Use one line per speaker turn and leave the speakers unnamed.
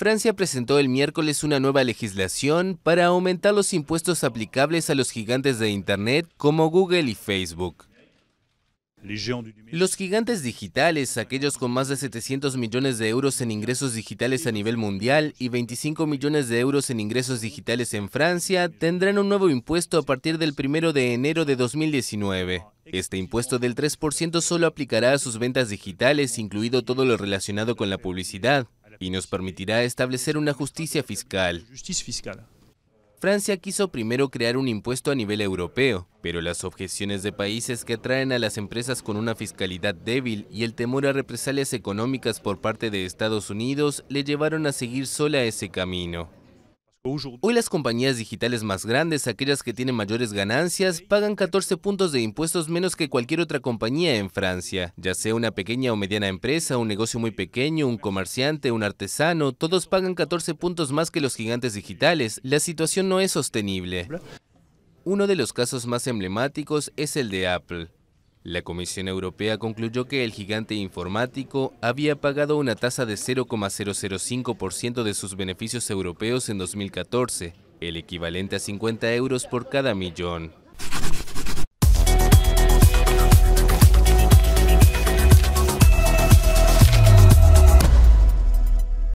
Francia presentó el miércoles una nueva legislación para aumentar los impuestos aplicables a los gigantes de Internet como Google y Facebook. Los gigantes digitales, aquellos con más de 700 millones de euros en ingresos digitales a nivel mundial y 25 millones de euros en ingresos digitales en Francia, tendrán un nuevo impuesto a partir del 1 de enero de 2019. Este impuesto del 3% solo aplicará a sus ventas digitales, incluido todo lo relacionado con la publicidad y nos permitirá establecer una justicia fiscal. Francia quiso primero crear un impuesto a nivel europeo, pero las objeciones de países que atraen a las empresas con una fiscalidad débil y el temor a represalias económicas por parte de Estados Unidos le llevaron a seguir sola ese camino. Hoy las compañías digitales más grandes, aquellas que tienen mayores ganancias, pagan 14 puntos de impuestos menos que cualquier otra compañía en Francia. Ya sea una pequeña o mediana empresa, un negocio muy pequeño, un comerciante, un artesano, todos pagan 14 puntos más que los gigantes digitales. La situación no es sostenible. Uno de los casos más emblemáticos es el de Apple. La Comisión Europea concluyó que el gigante informático había pagado una tasa de 0,005% de sus beneficios europeos en 2014, el equivalente a 50 euros por cada millón.